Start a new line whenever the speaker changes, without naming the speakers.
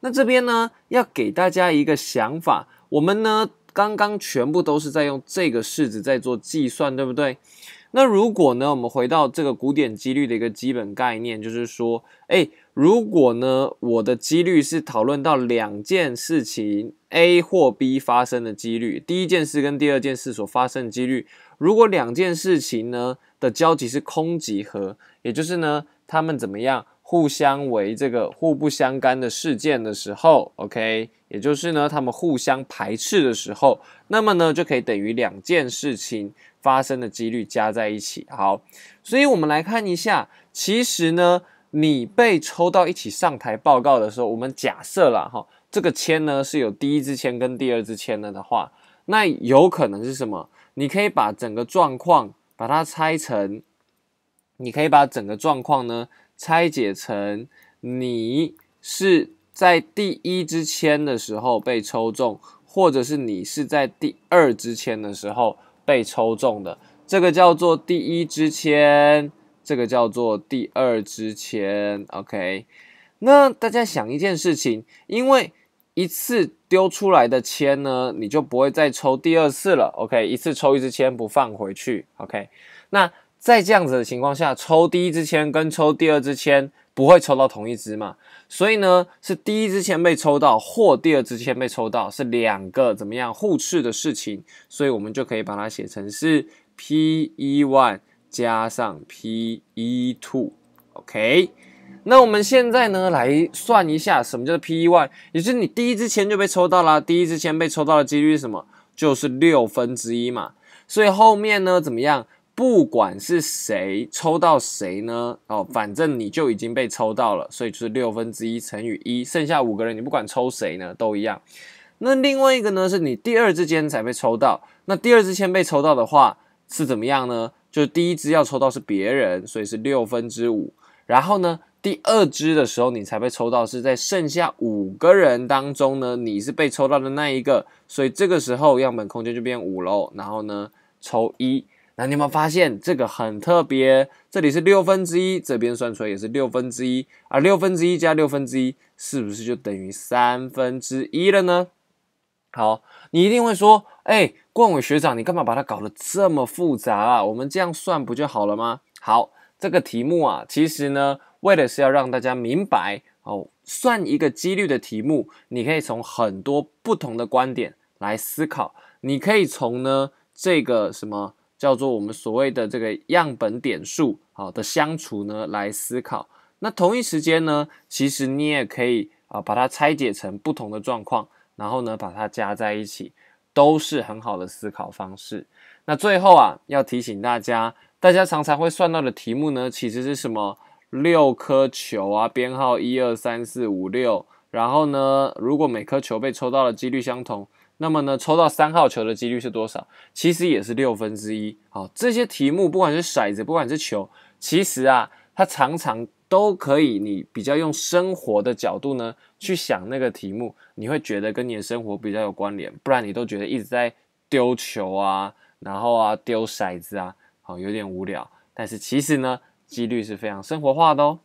那这边呢，要给大家一个想法，我们呢刚刚全部都是在用这个式子在做计算，对不对？那如果呢，我们回到这个古典几率的一个基本概念，就是说，哎，如果呢我的几率是讨论到两件事情 A 或 B 发生的几率，第一件事跟第二件事所发生的几率，如果两件事情呢的交集是空集合，也就是呢他们怎么样？互相为这个互不相干的事件的时候，OK，也就是呢，他们互相排斥的时候，那么呢，就可以等于两件事情发生的几率加在一起。好，所以我们来看一下，其实呢，你被抽到一起上台报告的时候，我们假设了哈，这个签呢是有第一支签跟第二支签了的话，那有可能是什么？你可以把整个状况把它拆成，你可以把整个状况呢。拆解成，你是在第一支签的时候被抽中，或者是你是在第二支签的时候被抽中的，这个叫做第一支签，这个叫做第二支签。OK，那大家想一件事情，因为一次丢出来的签呢，你就不会再抽第二次了。OK，一次抽一支签不放回去。OK，那。在这样子的情况下，抽第一支签跟抽第二支签不会抽到同一支嘛？所以呢，是第一支签被抽到或第二支签被抽到是两个怎么样互斥的事情，所以我们就可以把它写成是 P one 加上 P two。OK，那我们现在呢来算一下，什么叫做 P one？也就是你第一支签就被抽到了，第一支签被抽到的几率是什么？就是六分之一嘛。所以后面呢怎么样？不管是谁抽到谁呢？哦，反正你就已经被抽到了，所以就是六分之一乘以一，剩下五个人，你不管抽谁呢都一样。那另外一个呢，是你第二支签才被抽到。那第二支签被抽到的话是怎么样呢？就是第一支要抽到是别人，所以是六分之五。然后呢，第二支的时候你才被抽到，是在剩下五个人当中呢，你是被抽到的那一个，所以这个时候样本空间就变五喽。然后呢，抽一。那你有没有发现这个很特别？这里是六分之一，这边算出来也是六分之一而六分之一加六分之一，是不是就等于三分之一了呢？好，你一定会说，哎，冠伟学长，你干嘛把它搞得这么复杂啊？我们这样算不就好了吗？好，这个题目啊，其实呢，为的是要让大家明白哦，算一个几率的题目，你可以从很多不同的观点来思考，你可以从呢这个什么？叫做我们所谓的这个样本点数，好的相除呢来思考。那同一时间呢，其实你也可以啊把它拆解成不同的状况，然后呢把它加在一起，都是很好的思考方式。那最后啊要提醒大家，大家常常会算到的题目呢，其实是什么？六颗球啊，编号一二三四五六，然后呢，如果每颗球被抽到的几率相同。那么呢，抽到三号球的几率是多少？其实也是六分之一。好，这些题目不管是骰子，不管是球，其实啊，它常常都可以你比较用生活的角度呢去想那个题目，你会觉得跟你的生活比较有关联，不然你都觉得一直在丢球啊，然后啊丢骰子啊，好有点无聊。但是其实呢，几率是非常生活化的哦。